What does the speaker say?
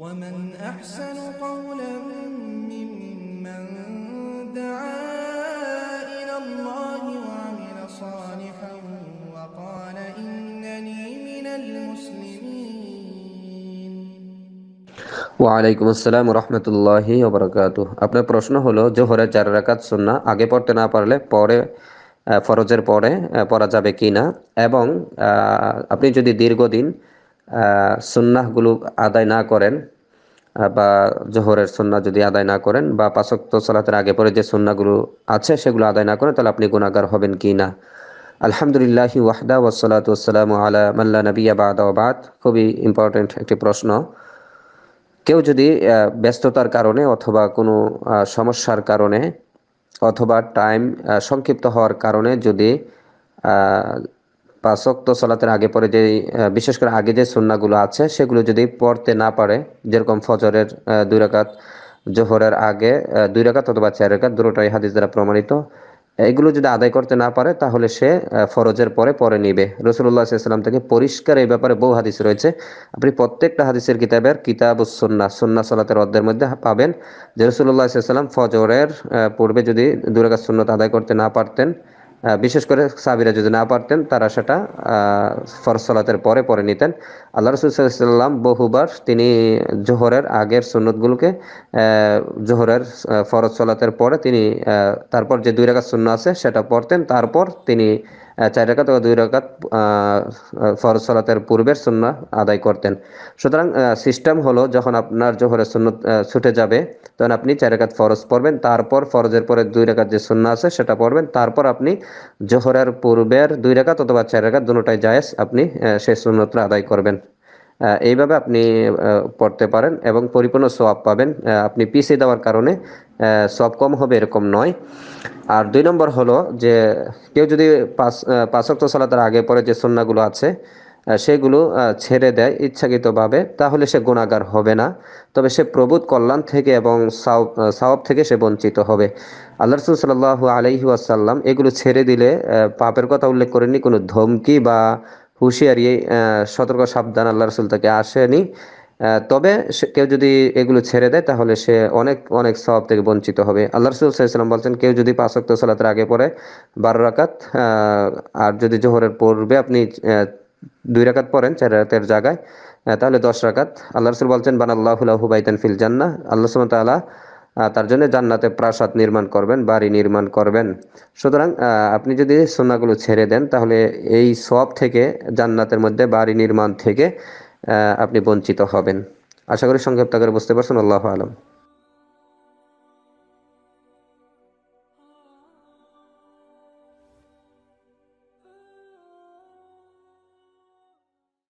ওয়ালাইকুম আসসালাম রহমতুল্লাহি ওবরাকাতু আপনার প্রশ্ন হলো জোহরের চার রাকাত সুন্না আগে পড়তে না পারলে পরে ফরজের পরে পড়া যাবে কি না এবং আপনি যদি দীর্ঘদিন সুন্নাহগুলো আদায় না করেন বা জোহরের সন্না যদি আদায় না করেন বা পাশক্ত সালাতের আগে পরে যে সন্নাগুলো আছে সেগুলো আদায় না করেন তাহলে আপনি গুণাগার হবেন কি না আলহামদুলিল্লাহ ওয়াহদা ওসলাত ওসালাম আলা মাল্লা নবিয়া আবাদ খুবই ইম্পর্টেন্ট একটি প্রশ্ন কেউ যদি ব্যস্ততার কারণে অথবা কোনো সমস্যার কারণে অথবা টাইম সংক্ষিপ্ত হওয়ার কারণে যদি পাঁচক্ত সলাতের আগে পরে যে বিশেষ করে আগে যে সুন্নাগুলো আছে সেগুলো যদি পড়তে না পারে যেরকম ফজরের দুই রাকাত জোহরের আগে দুই রাকাত অথবা চার রেখাত দুটোটাই হাদিস দ্বারা প্রমাণিত এগুলো যদি আদায় করতে না পারে তাহলে সে ফরজের পরে পরে নিবে রসুল্লাহ ইসলাম থেকে পরিষ্কার এই ব্যাপারে বহু হাদিস রয়েছে আপনি প্রত্যেকটা হাদিসের কিতাবের কিতাব সন্না সন্না সালাতের অর্ধের মধ্যে পাবেন যে রসুল্লাহ সাল্লাম ফজরের পূর্বে যদি দুরাকাত সুন্নত আদায় করতে না পারতেন বিশেষ করে সাবিরা যদি না পারতেন তারা সেটা ফরসলাতের পরে পরে নিতেন আল্লাহ রসুল্লাম বহুবার তিনি জোহরের আগের সুন্নতগুলোকে জোহরের ফরজ সলাতের পরে তিনি তারপর যে দুই রেখা শূন্য আছে সেটা পড়তেন তারপর তিনি চার রাকাত অথবা দুই রাকাত ফরজ সালাতের পূর্বের সুন্না আদায় করতেন সুতরাং সিস্টেম হলো যখন আপনার জোহরের শূন্য ছুটে যাবে তখন আপনি চার রেখাত ফরজ পড়বেন তারপর ফরজের পরে দুই রাকাত যে সুন্না আছে সেটা পড়বেন তারপর আপনি জোহরের পূর্বের দুই রাকাত অথবা চার রাকাত দুটাই জায়েজ আপনি সেই সুন্নতটা আদায় করবেন এইভাবে আপনি পড়তে পারেন এবং পরিপূর্ণ সোয়াব পাবেন আপনি পিছিয়ে দেওয়ার কারণে সব কম হবে এরকম নয় আর দুই নম্বর হলো যে কেউ যদি পাঁচ পাঁচক্ত সালাতের আগে পরে যে সন্নাগুলো আছে সেগুলো ছেড়ে দেয় ইচ্ছাকৃতভাবে তাহলে সে গুণাগার হবে না তবে সে প্রবোধ কল্যাণ থেকে এবং সাওয়াব থেকে সে বঞ্চিত হবে আল্লাহ রসুল সাল্লাহ আলহি আসাল্লাম এগুলো ছেড়ে দিলে পাপের কথা উল্লেখ করেননি কোনো ধমকি বা হুঁশিয়ারি সতর্ক সাবধান আল্লাহ রসুল তাকে আসেনি তবে কেউ যদি এগুলো ছেড়ে দেয় তাহলে সে অনেক অনেক সব থেকে বঞ্চিত হবে আল্লাহ রসুল সাল্লাম বলছেন কেউ যদি পাঁচ অক্ত সালাতের আগে পরে বারো রাকাত আর যদি জোহরের পূর্বে আপনি দুই রাকাত পড়েন চার রাতের জায়গায় তাহলে দশ রাকাত আল্লাহ রসুল বলছেন বান আল্লাহ বাইতান ফিল জান্না আল্লাহ সুমতাল্লাহ তার জন্য জান্নাতে প্রাসাদ নির্মাণ করবেন বাড়ি নির্মাণ করবেন সুতরাং আপনি যদি সোনাগুলো ছেড়ে দেন তাহলে এই সব থেকে জান্নাতের মধ্যে বাড়ি নির্মাণ থেকে আপনি বঞ্চিত হবেন আশা করি সংক্ষেপ করে বুঝতে পারছেন আল্লাহ আলম